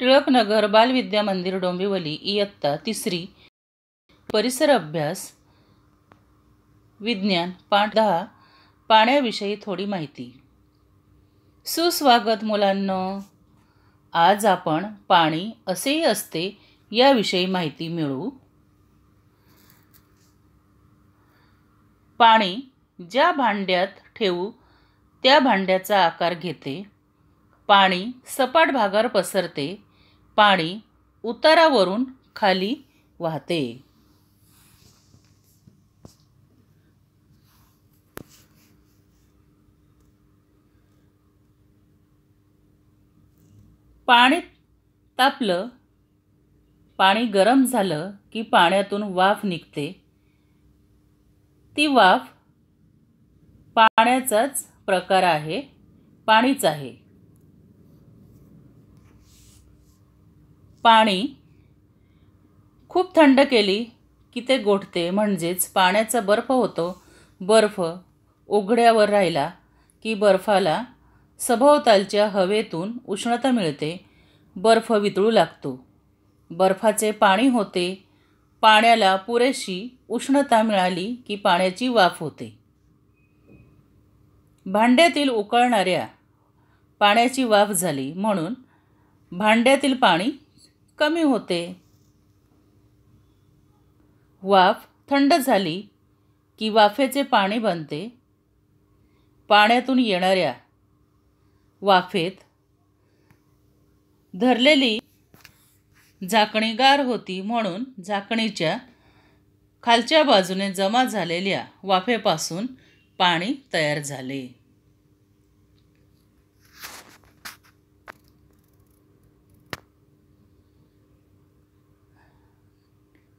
टिळकनगर बालविद्या मंदिर डोंबिवली इयत्ता तिसरी परिसर अभ्यास विज्ञान पाठ दहा पाण्याविषयी थोडी माहिती सुस्वागत मुलांना आज आपण पाणी असेही असते याविषयी माहिती मिळू पाणी ज्या भांड्यात ठेवू त्या भांड्याचा आकार घेते पाणी सपाट भागावर पसरते पाणी उतारावरून खाली वाहते पाणी तापलं पाणी गरम झालं की पाण्यातून वाफ निघते ती वाफ पाण्याचाच प्रकार आहे पाणीच आहे पाणी खूप थंड केली की ते गोठते म्हणजेच पाण्याचा बर्फ होतो बर्फ उघड्यावर राहिला की बर्फाला सभोवतालच्या हवेतून उष्णता मिळते बर्फ वितळू लागतो बर्फाचे पाणी होते पाण्याला पुरेशी उष्णता मिळाली की पाण्याची वाफ होते भांड्यातील उकळणाऱ्या पाण्याची वाफ झाली म्हणून भांड्यातील पाणी कमी होते वाफ थंड झाली की वाफेचे पाणी बनते पाण्यातून येणाऱ्या वाफेत धरलेली झाकणी गार होती म्हणून झाकणीच्या खालच्या बाजूने जमा झालेल्या वाफेपासून पाणी तयार झाले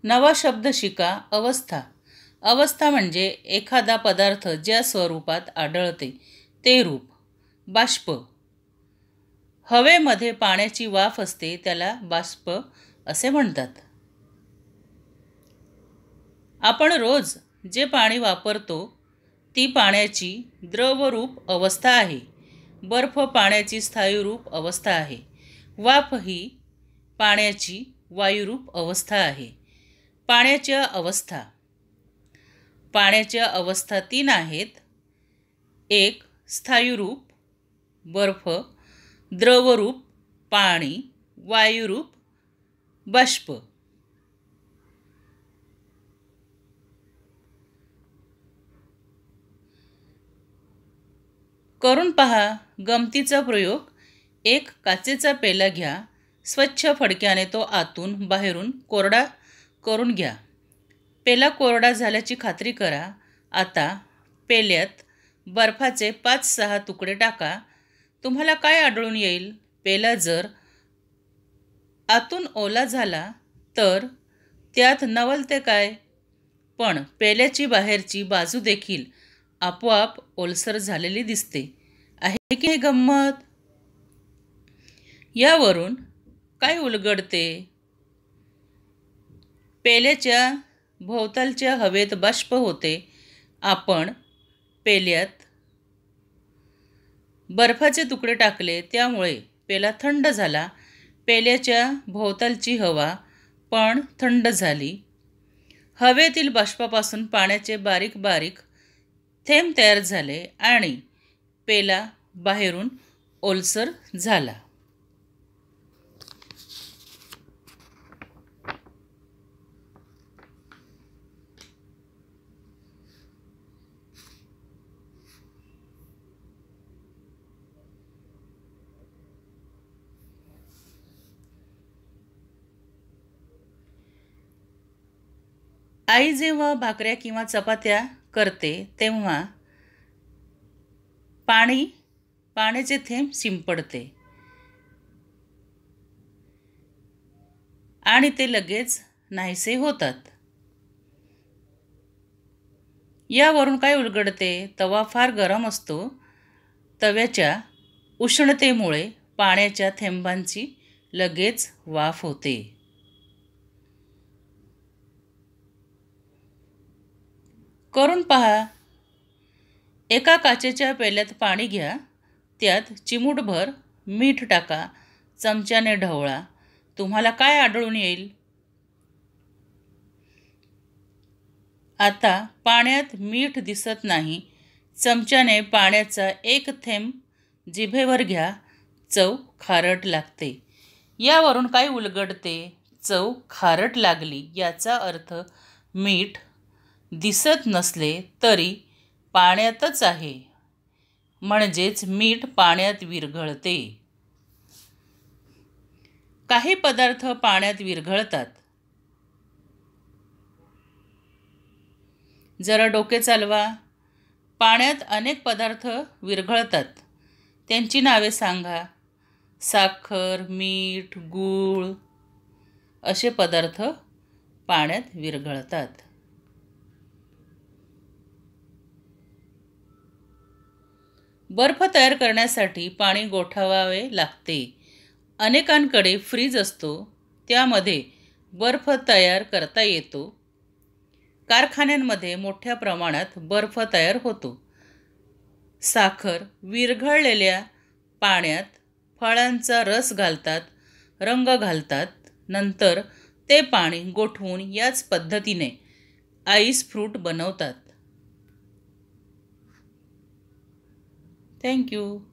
नवा शब्द शिका अवस्था अवस्था म्हणजे एखादा पदार्थ ज्या स्वरूपात आढळते ते रूप बाष्प हवेमध्ये पाण्याची वाफ असते त्याला बाष्प असे म्हणतात आपण रोज जे पाणी वापरतो ती पाण्याची द्रवरूप अवस्था आहे बर्फ पाण्याची स्थायूरूप अवस्था आहे वाफ ही पाण्याची वायुरूप अवस्था आहे पाण्याच्या अवस्था पाण्याच्या अवस्था तीन आहेत एक स्थायुरूप बर्फ द्रवरूप पाणी वायुरूप बाष्प करून पहा गमतीचा प्रयोग एक काचेचा पेला घ्या स्वच्छ फडक्याने तो आतून बाहेरून कोरडा करून घ्या पेला कोरडा झाल्याची खात्री करा आता पेल्यात बर्फाचे पाच सहा तुकडे टाका तुम्हाला काय आढळून येईल पेला जर आतून ओला झाला तर त्यात नवलते काय पण पेल्याची बाहेरची बाजू देखील आपोआप ओलसर झालेली दिसते आहे की गंमत यावरून काय उलगडते पेल्याच्या भोवतालच्या हवेत बाष्प होते आपण पेल्यात बर्फाचे तुकडे टाकले त्यामुळे पेला थंड झाला पेल्याच्या भोवतालची हवा पण थंड झाली हवेतील बाष्पापासून पाण्याचे बारीक बारीक थेंब तयार झाले आणि पेला बाहेरून ओलसर झाला आई जेव्हा भाकऱ्या किंवा चपात्या करते तेव्हा पाणी पाण्याचे थेंब शिंपडते आणि ते लगेच नाहीसे होतात यावरून काय उलगडते तवा फार गरम असतो तव्याच्या उष्णतेमुळे पाण्याच्या थेंबांची लगेच वाफ होते करून पहा एका काचेच्या पेल्यात पाणी घ्या त्यात चिमूटभर मीठ टाका चमच्याने ढवळा तुम्हाला काय आढळून येईल आता पाण्यात मीठ दिसत नाही चमच्याने पाण्याचा एक थेंब जिभेवर घ्या चव खारट लागते यावरून काय उलगडते चव खारट लागली याचा अर्थ मीठ दिसत नसले तरी पाण्यातच आहे म्हणजेच मीठ पाण्यात विरघळते काही पदार्थ पाण्यात विरघळतात जरा डोके चालवा पाण्यात अनेक पदार्थ विरघळतात त्यांची नावे सांगा साखर मीठ गूळ असे पदार्थ पाण्यात विरघळतात बर्फ तयार करण्यासाठी पाणी गोठवावे लागते अनेकांकडे फ्रीज असतो त्यामध्ये बर्फ तयार करता येतो कारखान्यांमध्ये मोठ्या प्रमाणात बर्फ तयार होतो साखर विरघळलेल्या पाण्यात फळांचा रस घालतात रंग घालतात नंतर ते पाणी गोठवून याच पद्धतीने आईस फ्रूट बनवतात Thank you.